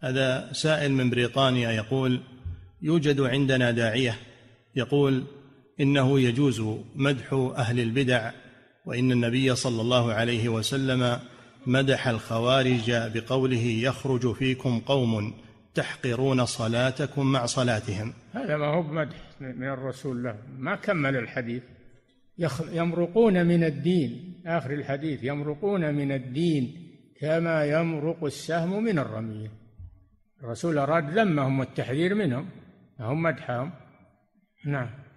هذا سائل من بريطانيا يقول يوجد عندنا داعيه يقول انه يجوز مدح اهل البدع وان النبي صلى الله عليه وسلم مدح الخوارج بقوله يخرج فيكم قوم تحقرون صلاتكم مع صلاتهم هذا ما هو مدح من الرسول له ما كمل الحديث يمرقون من الدين آخر الحديث يمرقون من الدين كما يمرق السهم من الرمية الرسول أراد ذمهم والتحذير منهم هم مدحهم نعم